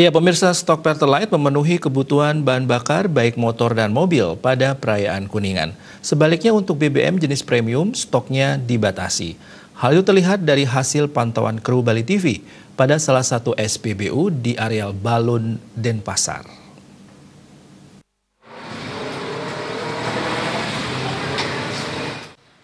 Ya, pemirsa stok Pertalite memenuhi kebutuhan bahan bakar baik motor dan mobil pada perayaan Kuningan. Sebaliknya untuk BBM jenis premium stoknya dibatasi. Hal itu terlihat dari hasil pantauan kru Bali TV pada salah satu SPBU di areal Balun Denpasar.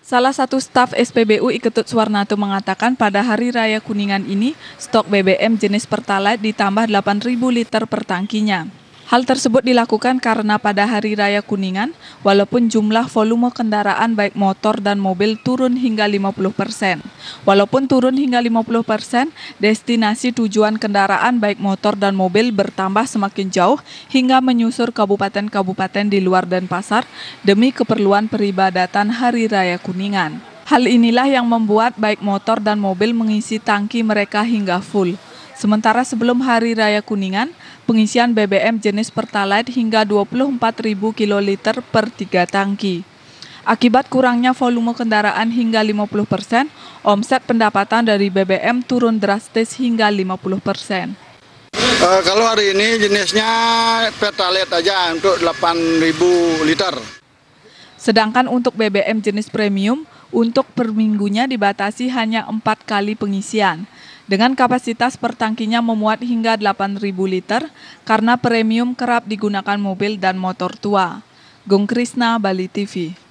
Salah satu staf SPBU Iketut Suwarnato mengatakan pada Hari Raya Kuningan ini, stok BBM jenis Pertalite ditambah 8.000 liter per tangkinya. Hal tersebut dilakukan karena pada Hari Raya Kuningan, walaupun jumlah volume kendaraan baik motor dan mobil turun hingga 50 persen. Walaupun turun hingga 50 persen, destinasi tujuan kendaraan baik motor dan mobil bertambah semakin jauh hingga menyusur kabupaten-kabupaten di luar Denpasar demi keperluan peribadatan Hari Raya Kuningan. Hal inilah yang membuat baik motor dan mobil mengisi tangki mereka hingga full. Sementara sebelum Hari Raya Kuningan, pengisian BBM jenis Pertalite hingga 24.000 kiloliter per tiga tangki. Akibat kurangnya volume kendaraan hingga 50 persen, omset pendapatan dari BBM turun drastis hingga 50 persen. E, kalau hari ini jenisnya Pertalite aja untuk 8.000 liter. Sedangkan untuk BBM jenis premium, untuk per minggunya dibatasi hanya empat kali pengisian dengan kapasitas per memuat hingga 8.000 liter karena premium kerap digunakan mobil dan motor tua. Gung Krishna, Bali TV